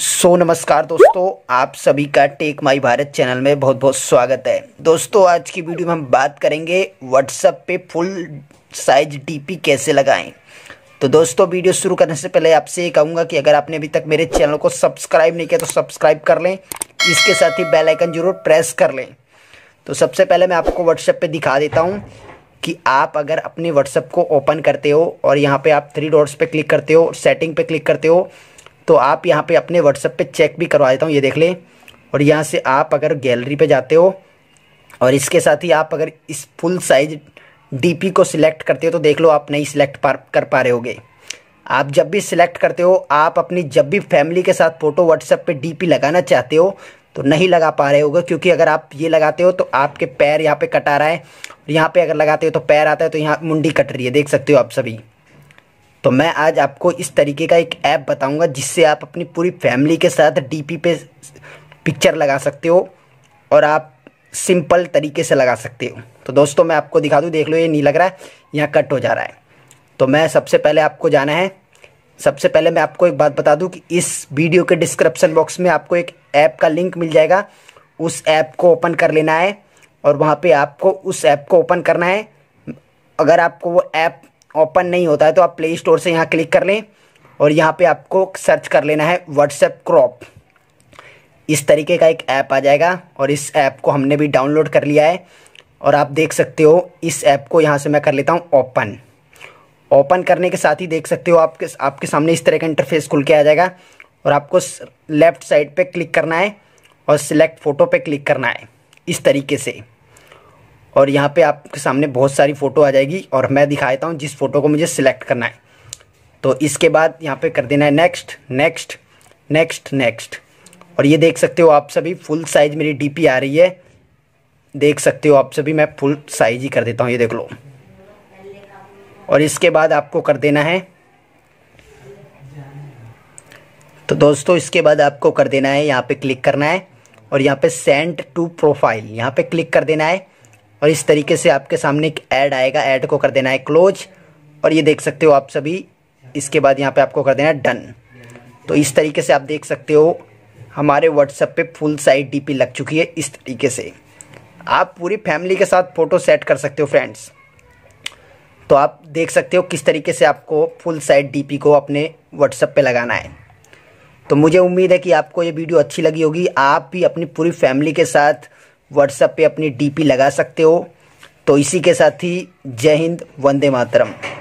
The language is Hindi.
सो so, नमस्कार दोस्तों आप सभी का टेक माई भारत चैनल में बहुत बहुत स्वागत है दोस्तों आज की वीडियो में हम बात करेंगे व्हाट्सअप पे फुल साइज डीपी कैसे लगाएं तो दोस्तों वीडियो शुरू करने से पहले आपसे ये कहूँगा कि अगर आपने अभी तक मेरे चैनल को सब्सक्राइब नहीं किया तो सब्सक्राइब कर लें इसके साथ ही बेलाइकन ज़रूर प्रेस कर लें तो सबसे पहले मैं आपको व्हाट्सएप पर दिखा देता हूँ कि आप अगर अपने व्हाट्सएप को ओपन करते हो और यहाँ पर आप थ्री डॉट्स पर क्लिक करते हो सेटिंग पर क्लिक करते हो तो आप यहाँ पे अपने व्हाट्सअप पे चेक भी करवा देता हूँ ये देख ले और यहाँ से आप अगर गैलरी पे जाते हो और इसके साथ ही आप अगर इस फुल साइज डीपी को सिलेक्ट करते हो तो देख लो आप नहीं सिलेक्ट कर पा रहे होगे आप जब भी सिलेक्ट करते हो आप अपनी जब भी फैमिली के साथ फ़ोटो व्हाट्सएप पर डी लगाना चाहते हो तो नहीं लगा पा रहे होगा क्योंकि अगर आप ये लगाते हो तो आपके पैर यहाँ पे कटा रहा है और यहाँ पे अगर लगाते हो तो पैर आता है तो यहाँ मुंडी कट रही है देख सकते हो आप सभी तो मैं आज आपको इस तरीके का एक ऐप बताऊंगा जिससे आप अपनी पूरी फैमिली के साथ डीपी पे पिक्चर लगा सकते हो और आप सिंपल तरीके से लगा सकते हो तो दोस्तों मैं आपको दिखा दूँ देख लो ये नहीं लग रहा है यहाँ कट हो जा रहा है तो मैं सबसे पहले आपको जाना है सबसे पहले मैं आपको एक बात बता दूँ कि इस वीडियो के डिस्क्रिप्शन बॉक्स में आपको एक ऐप का लिंक मिल जाएगा उस ऐप को ओपन कर लेना है और वहाँ पर आपको उस ऐप को ओपन करना है अगर आपको वो ऐप ओपन नहीं होता है तो आप प्ले स्टोर से यहाँ क्लिक कर लें और यहाँ पे आपको सर्च कर लेना है व्हाट्सएप क्रॉप इस तरीके का एक ऐप आ जाएगा और इस ऐप को हमने भी डाउनलोड कर लिया है और आप देख सकते हो इस ऐप को यहाँ से मैं कर लेता हूँ ओपन ओपन करने के साथ ही देख सकते हो आपके आपके सामने इस तरह का इंटरफेस खुल के आ जाएगा और आपको लेफ़्ट साइड पे क्लिक करना है और सिलेक्ट फ़ोटो पे क्लिक करना है इस तरीके से और यहाँ पे आपके सामने बहुत सारी फ़ोटो आ जाएगी और मैं दिखा देता हूँ जिस फ़ोटो को मुझे सिलेक्ट करना है तो इसके बाद यहाँ पे कर देना है नेक्स्ट नेक्स्ट नेक्स्ट नेक्स्ट और ये देख सकते हो आप सभी फुल साइज़ मेरी डीपी आ रही है देख सकते हो आप सभी मैं फुल साइज़ ही कर देता हूँ ये देख लो और इसके बाद आपको कर देना है तो दोस्तों इसके बाद आपको कर देना है यहाँ पे क्लिक करना है और यहाँ पे सेंड टू प्रोफाइल यहाँ पे क्लिक कर देना है और इस तरीके से आपके सामने एक ऐड आएगा ऐड को कर देना है क्लोज और ये देख सकते हो आप सभी इसके बाद यहाँ पे आपको कर देना है डन तो इस तरीके से आप देख सकते हो हमारे व्हाट्सएप पे फुल साइड डीपी लग चुकी है इस तरीके से आप पूरी फैमिली के साथ फ़ोटो सेट कर सकते हो फ्रेंड्स तो आप देख सकते हो किस तरीके से आपको फुल साइड डी को अपने व्हाट्सएप पर लगाना है तो मुझे उम्मीद है कि आपको ये वीडियो अच्छी लगी होगी आप भी अपनी पूरी फैमिली के साथ व्हाट्सएप पे अपनी डीपी लगा सकते हो तो इसी के साथ ही जय हिंद वंदे मातरम